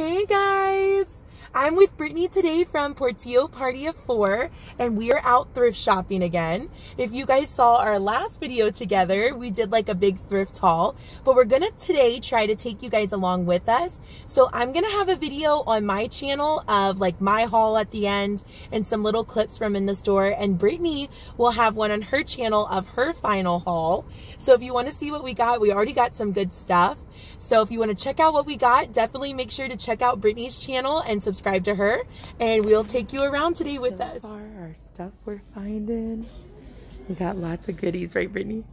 Hey guys! I'm with Brittany today from Portillo Party of Four, and we are out thrift shopping again. If you guys saw our last video together, we did like a big thrift haul, but we're gonna today try to take you guys along with us. So I'm gonna have a video on my channel of like my haul at the end and some little clips from in the store, and Brittany will have one on her channel of her final haul. So if you wanna see what we got, we already got some good stuff. So if you want to check out what we got, definitely make sure to check out Brittany's channel and subscribe to her. And we'll take you around today with so us. Far, our stuff we're finding. We got lots of goodies, right, Brittany?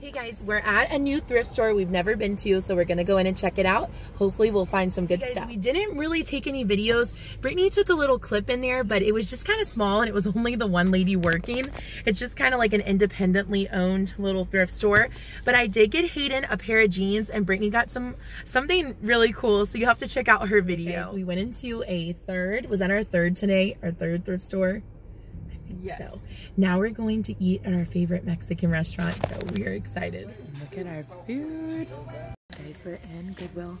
hey guys, we're at a new thrift store we've never been to, so we're gonna go in and check it out. Hopefully we'll find some good hey guys, stuff. We didn't really take any videos. Brittany took a little clip in there, but it was just kind of small and it was only the one lady working. It's just kind of like an independently owned little thrift store. But I did get Hayden a pair of jeans and Brittany got some something really cool, so you have to check out her video. Hey guys, we went into a third, was that our third today? Our third thrift store? Yes. So now we're going to eat at our favorite Mexican restaurant. So we are excited. Look at our food. Guys, we're in Goodwill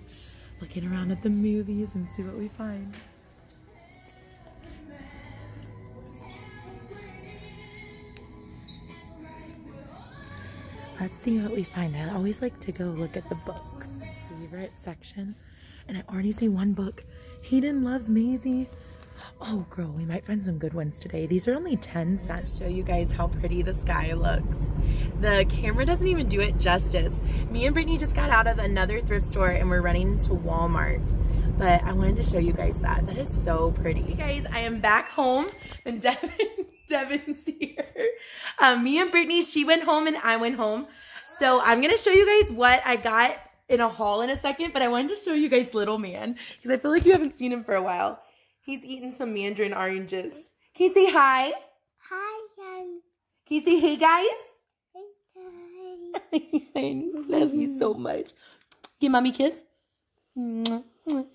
looking around at the movies and see what we find. Let's see what we find. I always like to go look at the books. Favorite section. And I already see one book. Hayden loves Maisie. Oh girl, we might find some good ones today. These are only 10 cents. Show you guys how pretty the sky looks. The camera doesn't even do it justice. Me and Brittany just got out of another thrift store and we're running to Walmart. But I wanted to show you guys that. That is so pretty. Hey guys, I am back home and Devin, Devin's here. Um, me and Brittany, she went home and I went home. So I'm gonna show you guys what I got in a haul in a second, but I wanted to show you guys Little Man because I feel like you haven't seen him for a while. He's eating some mandarin oranges. Can you say hi? Hi, guys. Can you say hey, guys? Hey, guys. love you so much. Give mommy a kiss. I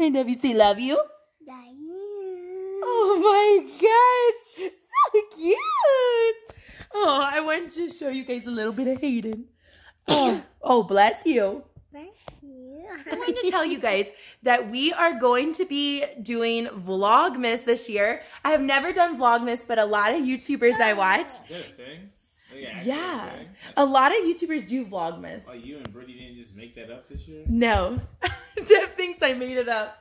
love you. Say love you. Love you. Oh, my gosh. So cute. Oh, I wanted to show you guys a little bit of Hayden. Oh, oh bless you. Bless I'm going to tell you guys that we are going to be doing Vlogmas this year. I have never done Vlogmas, but a lot of YouTubers I watch. Oh, yeah. yeah. A lot of YouTubers do Vlogmas. Oh, you and Brittany didn't just make that up this year? No. Jeff thinks I made it up.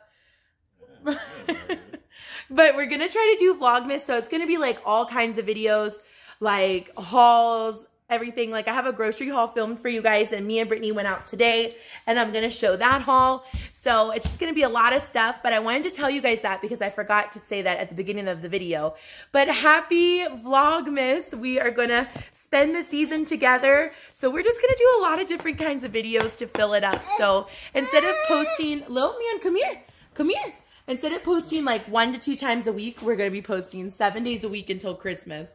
but we're going to try to do Vlogmas. So it's going to be like all kinds of videos, like hauls, everything. Like I have a grocery haul filmed for you guys and me and Brittany went out today and I'm going to show that haul. So it's just going to be a lot of stuff, but I wanted to tell you guys that because I forgot to say that at the beginning of the video. But happy Vlogmas. We are going to spend the season together. So we're just going to do a lot of different kinds of videos to fill it up. So instead of posting, Lil Man, come here, come here. Instead of posting like one to two times a week, we're going to be posting seven days a week until Christmas.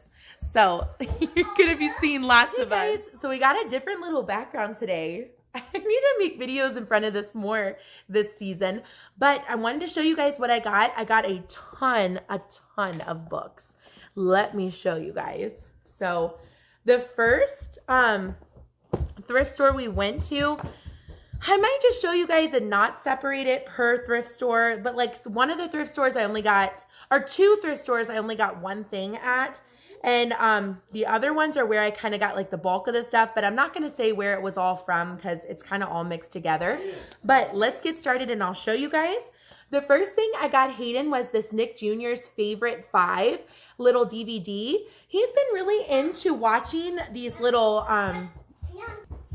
So you're gonna be seeing lots hey of guys, us. So we got a different little background today. I need to make videos in front of this more this season, but I wanted to show you guys what I got. I got a ton, a ton of books. Let me show you guys. So the first um, thrift store we went to, I might just show you guys and not separate it per thrift store, but like one of the thrift stores I only got, or two thrift stores I only got one thing at, and um, the other ones are where I kind of got like the bulk of the stuff, but I'm not going to say where it was all from because it's kind of all mixed together. But let's get started and I'll show you guys. The first thing I got Hayden was this Nick Jr.'s favorite five little DVD. He's been really into watching these little um,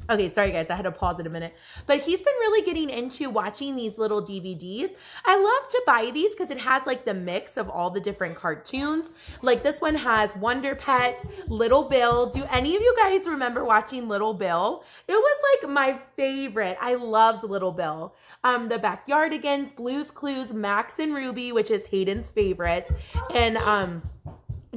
Okay, sorry guys, I had to pause it a minute. But he's been really getting into watching these little DVDs. I love to buy these because it has like the mix of all the different cartoons. Like this one has Wonder Pets, Little Bill. Do any of you guys remember watching Little Bill? It was like my favorite. I loved Little Bill. Um, the Backyardigans, Blues Clues, Max and Ruby, which is Hayden's favorite. And um,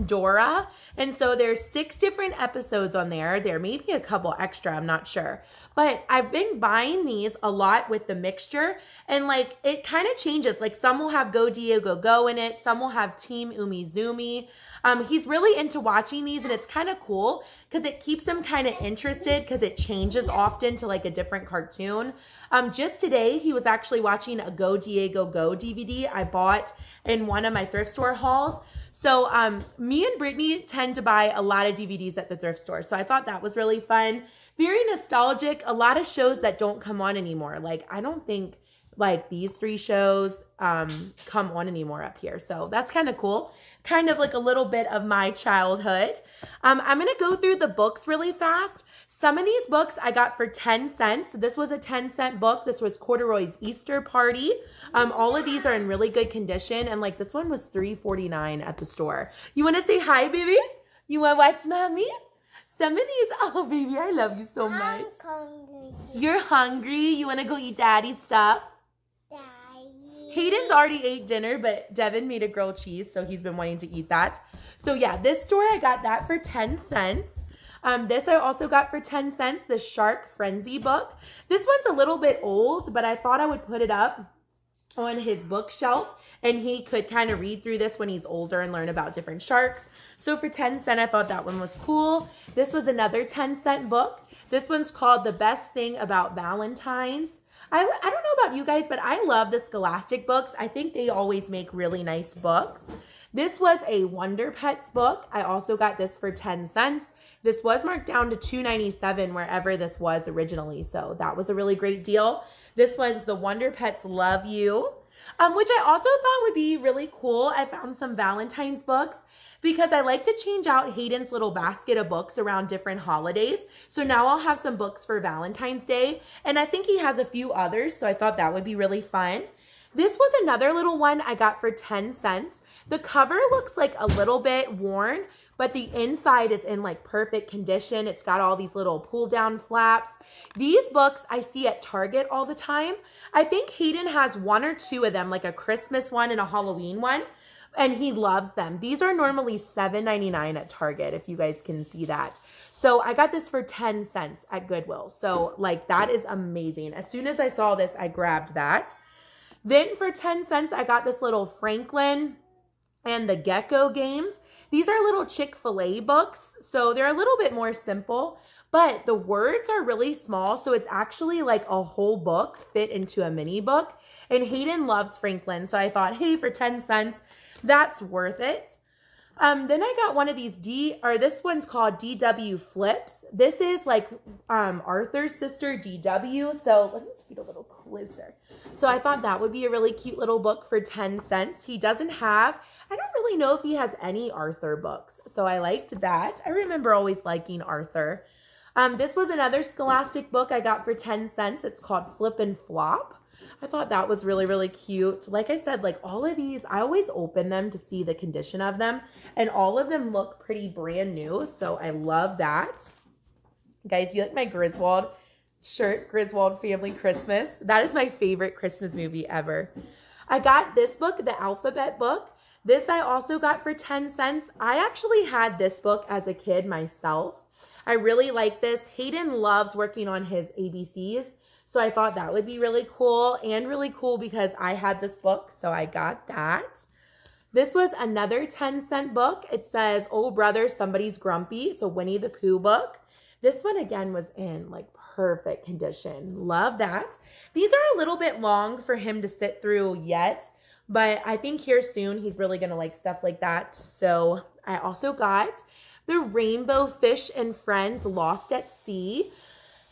Dora. And so there's six different episodes on there. There may be a couple extra, I'm not sure. But I've been buying these a lot with the mixture and like it kind of changes. Like some will have Go Diego Go in it. Some will have Team Umizoomi. Um, he's really into watching these and it's kind of cool because it keeps him kind of interested because it changes often to like a different cartoon. Um, just today, he was actually watching a Go Diego Go DVD I bought in one of my thrift store hauls. So um, me and Brittany tend to buy a lot of DVDs at the thrift store. So I thought that was really fun. Very nostalgic. A lot of shows that don't come on anymore. Like I don't think like these three shows um, come on anymore up here. So that's kind of cool. Kind of like a little bit of my childhood. Um, I'm going to go through the books really fast. Some of these books I got for 10 cents. This was a 10 cent book. This was Corduroy's Easter Party. Um, all of these are in really good condition. And like this one was $3.49 at the store. You want to say hi, baby? You want to watch mommy? Some of these, oh baby, I love you so much. I'm hungry. You're hungry? You want to go eat daddy's stuff? Daddy. Hayden's already ate dinner, but Devin made a grilled cheese, so he's been wanting to eat that. So yeah, this story I got that for 10 cents. Um, this I also got for 10 cents, the Shark Frenzy book. This one's a little bit old, but I thought I would put it up on his bookshelf and he could kind of read through this when he's older and learn about different sharks. So for 10 cent, I thought that one was cool. This was another 10 cent book. This one's called The Best Thing About Valentine's. I, I don't know about you guys, but I love the Scholastic books. I think they always make really nice books. This was a Wonder Pets book. I also got this for 10 cents. This was marked down to 2.97 wherever this was originally. So that was a really great deal. This one's The Wonder Pets Love You. Um, which I also thought would be really cool. I found some Valentine's books because I like to change out Hayden's little basket of books around different holidays. So now I'll have some books for Valentine's Day. And I think he has a few others, so I thought that would be really fun. This was another little one I got for 10 cents. The cover looks like a little bit worn, but the inside is in like perfect condition. It's got all these little pull down flaps. These books I see at Target all the time. I think Hayden has one or two of them, like a Christmas one and a Halloween one and he loves them. These are normally $7.99 at Target, if you guys can see that. So I got this for 10 cents at Goodwill. So like that is amazing. As soon as I saw this, I grabbed that. Then for 10 cents, I got this little Franklin and the Gecko games. These are little Chick-fil-A books, so they're a little bit more simple, but the words are really small, so it's actually like a whole book fit into a mini book. And Hayden loves Franklin, so I thought, hey, for 10 cents, that's worth it. Um, then I got one of these D, or this one's called DW Flips. This is like um, Arthur's sister, DW. So let me scoot a little closer. So I thought that would be a really cute little book for 10 cents. He doesn't have, I don't really know if he has any Arthur books. So I liked that. I remember always liking Arthur. Um, this was another Scholastic book I got for 10 cents. It's called Flip and Flop. I thought that was really, really cute. Like I said, like all of these, I always open them to see the condition of them. And all of them look pretty brand new. So I love that. Guys, you like my Griswold shirt, Griswold Family Christmas? That is my favorite Christmas movie ever. I got this book, the alphabet book. This I also got for 10 cents. I actually had this book as a kid myself. I really like this. Hayden loves working on his ABCs. So I thought that would be really cool and really cool because I had this book. So I got that. This was another 10 cent book. It says, Oh Brother, Somebody's Grumpy. It's a Winnie the Pooh book. This one again was in like perfect condition. Love that. These are a little bit long for him to sit through yet, but I think here soon he's really going to like stuff like that. So I also got the Rainbow Fish and Friends Lost at Sea.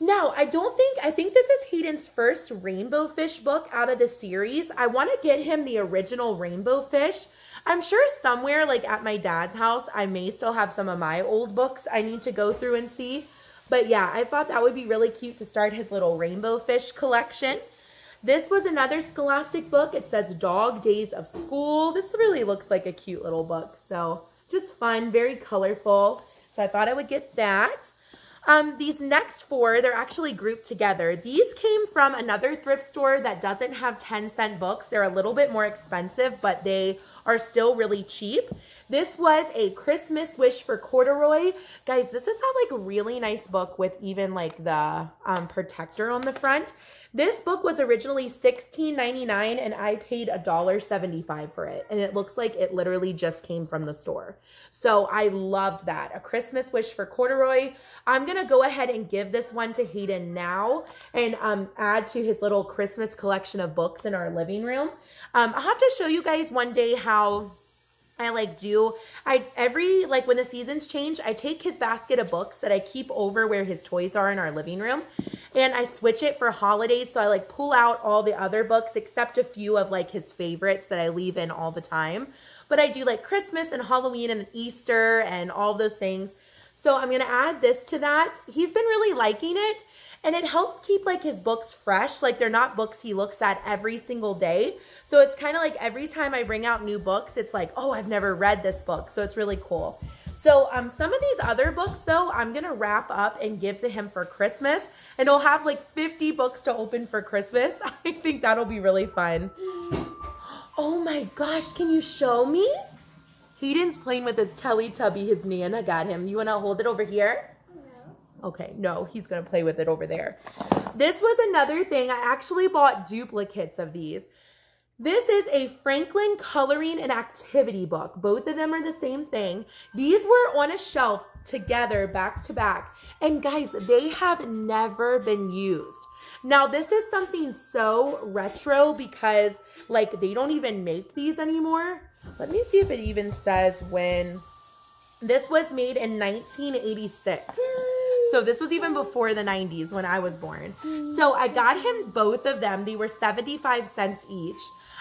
Now, I don't think, I think this is Hayden's first rainbow fish book out of the series. I want to get him the original rainbow fish, I'm sure somewhere, like at my dad's house, I may still have some of my old books I need to go through and see. But yeah, I thought that would be really cute to start his little rainbow fish collection. This was another Scholastic book. It says Dog Days of School. This really looks like a cute little book. So just fun, very colorful. So I thought I would get that. Um, these next four, they're actually grouped together. These came from another thrift store that doesn't have 10 cent books. They're a little bit more expensive, but they are still really cheap. This was a Christmas wish for corduroy. Guys, this is that like really nice book with even like the um, protector on the front. This book was originally $16.99 and I paid $1.75 for it. And it looks like it literally just came from the store. So I loved that. A Christmas Wish for Corduroy. I'm going to go ahead and give this one to Hayden now and um, add to his little Christmas collection of books in our living room. Um, I'll have to show you guys one day how I like do I every like when the seasons change, I take his basket of books that I keep over where his toys are in our living room and I switch it for holidays so I like pull out all the other books except a few of like his favorites that I leave in all the time. But I do like Christmas and Halloween and Easter and all those things. So I'm going to add this to that. He's been really liking it and it helps keep like his books fresh. Like they're not books he looks at every single day. So it's kind of like every time I bring out new books, it's like, oh, I've never read this book. So it's really cool. So um, some of these other books, though, I'm going to wrap up and give to him for Christmas. And he'll have like 50 books to open for Christmas. I think that'll be really fun. Oh my gosh, can you show me? Hayden's playing with his Teletubby his Nana got him. You want to hold it over here? Okay, no, he's going to play with it over there. This was another thing. I actually bought duplicates of these. This is a Franklin coloring and activity book. Both of them are the same thing. These were on a shelf together, back to back. And guys, they have never been used. Now, this is something so retro because like they don't even make these anymore. Let me see if it even says when. This was made in 1986. So this was even before the 90s when I was born. So I got him both of them. They were 75 cents each.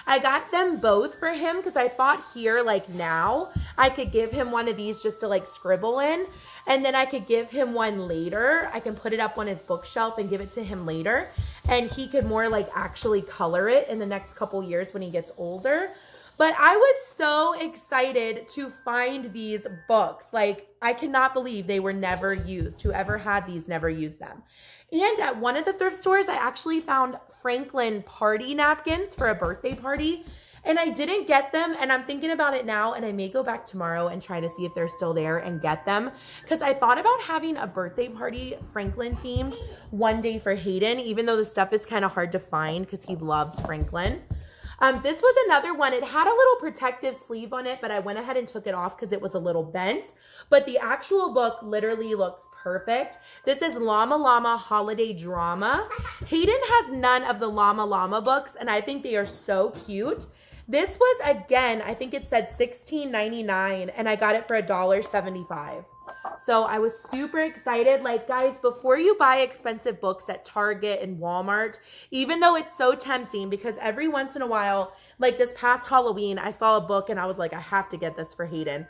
I got them both for him because I thought here, like now, I could give him one of these just to like scribble in. And then I could give him one later. I can put it up on his bookshelf and give it to him later. And he could more like actually color it in the next couple years when he gets older. But I was so excited to find these books. Like, I cannot believe they were never used. Whoever had these never used them. And at one of the thrift stores, I actually found Franklin party napkins for a birthday party. And I didn't get them, and I'm thinking about it now, and I may go back tomorrow and try to see if they're still there and get them. Because I thought about having a birthday party, Franklin themed, one day for Hayden, even though the stuff is kind of hard to find because he loves Franklin. Um, this was another one. It had a little protective sleeve on it, but I went ahead and took it off because it was a little bent. But the actual book literally looks perfect. This is Llama Llama Holiday Drama. Hayden has none of the Llama Llama books, and I think they are so cute. This was, again, I think it said $16.99, and I got it for $1.75. So I was super excited. Like, guys, before you buy expensive books at Target and Walmart, even though it's so tempting, because every once in a while, like this past Halloween, I saw a book and I was like, I have to get this for Hayden.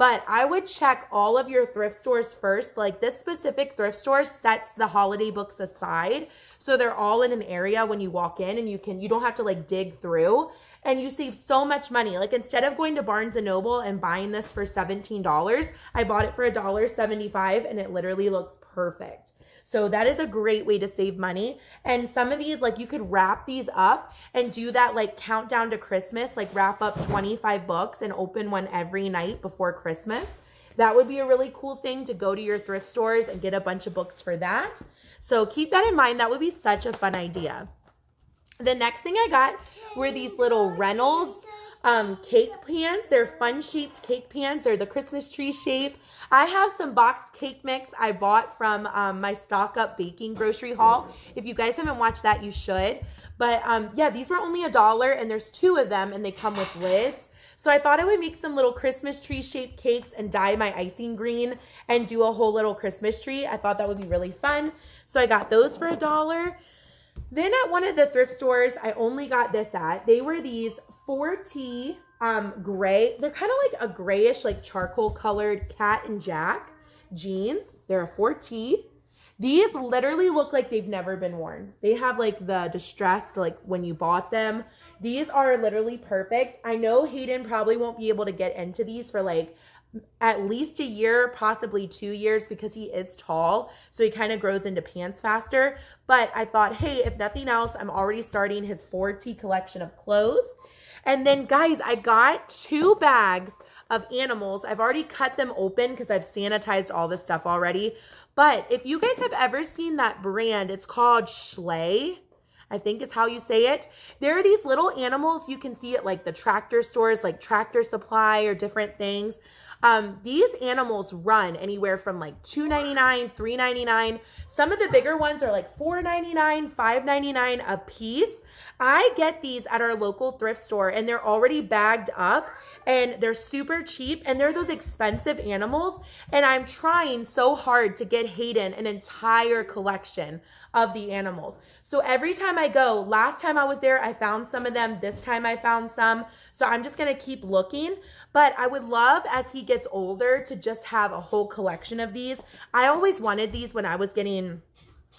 But I would check all of your thrift stores first. Like this specific thrift store sets the holiday books aside. So they're all in an area when you walk in and you can, you don't have to like dig through and you save so much money. Like instead of going to Barnes and Noble and buying this for $17, I bought it for $1.75 and it literally looks perfect. So that is a great way to save money. And some of these, like you could wrap these up and do that like countdown to Christmas, like wrap up 25 books and open one every night before Christmas. That would be a really cool thing to go to your thrift stores and get a bunch of books for that. So keep that in mind. That would be such a fun idea. The next thing I got were these little Reynolds um, cake pans. They're fun shaped cake pans. They're the Christmas tree shape. I have some boxed cake mix I bought from um, my stock up baking grocery haul. If you guys haven't watched that, you should. But um, yeah, these were only a dollar and there's two of them and they come with lids. So I thought I would make some little Christmas tree shaped cakes and dye my icing green and do a whole little Christmas tree. I thought that would be really fun. So I got those for a dollar. Then at one of the thrift stores I only got this at, they were these 4T um, gray. They're kind of like a grayish, like charcoal colored cat and jack jeans. They're a 4T. These literally look like they've never been worn. They have like the distressed, like when you bought them. These are literally perfect. I know Hayden probably won't be able to get into these for like at least a year, possibly two years, because he is tall. So he kind of grows into pants faster. But I thought, hey, if nothing else, I'm already starting his 4T collection of clothes. And then, guys, I got two bags of animals. I've already cut them open because I've sanitized all this stuff already. But if you guys have ever seen that brand, it's called Schley. I think is how you say it. There are these little animals you can see at like the tractor stores, like Tractor Supply or different things. Um, these animals run anywhere from like $2.99, $3.99. Some of the bigger ones are like $4.99, $5.99 a piece. I get these at our local thrift store and they're already bagged up and they're super cheap and they're those expensive animals. And I'm trying so hard to get Hayden an entire collection of the animals. So every time I go, last time I was there, I found some of them. This time I found some. So I'm just going to keep looking. But I would love as he gets older to just have a whole collection of these. I always wanted these when I was getting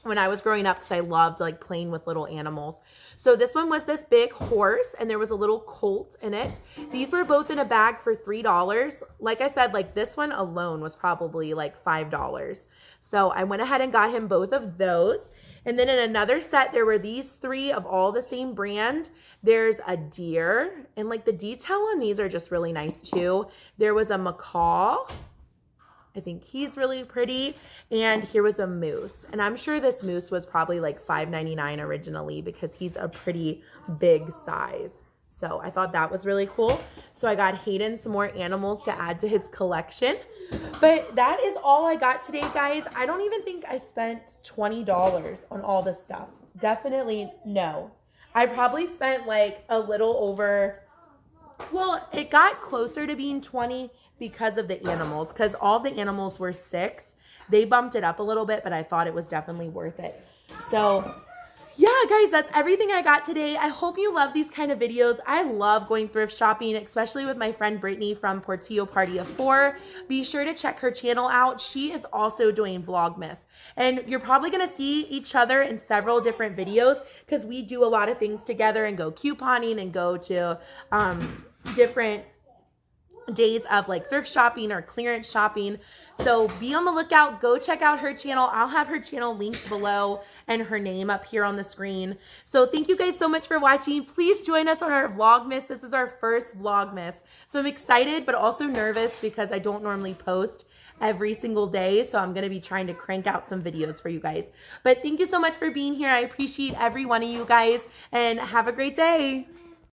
when I was growing up because I loved like playing with little animals. So this one was this big horse and there was a little colt in it. These were both in a bag for $3. Like I said, like this one alone was probably like $5. So I went ahead and got him both of those. And then in another set, there were these three of all the same brand. There's a deer and like the detail on these are just really nice too. There was a macaw I think he's really pretty. And here was a moose. And I'm sure this moose was probably like $5.99 originally because he's a pretty big size. So I thought that was really cool. So I got Hayden some more animals to add to his collection. But that is all I got today, guys. I don't even think I spent $20 on all this stuff. Definitely no. I probably spent like a little over, well, it got closer to being 20 because of the animals, because all the animals were six. They bumped it up a little bit, but I thought it was definitely worth it. So yeah, guys, that's everything I got today. I hope you love these kind of videos. I love going thrift shopping, especially with my friend Brittany from Portillo Party of Four. Be sure to check her channel out. She is also doing Vlogmas. And you're probably going to see each other in several different videos because we do a lot of things together and go couponing and go to um, different days of like thrift shopping or clearance shopping. So be on the lookout. Go check out her channel. I'll have her channel linked below and her name up here on the screen. So thank you guys so much for watching. Please join us on our Vlogmas. This is our first Vlogmas. So I'm excited but also nervous because I don't normally post every single day. So I'm going to be trying to crank out some videos for you guys. But thank you so much for being here. I appreciate every one of you guys and have a great day.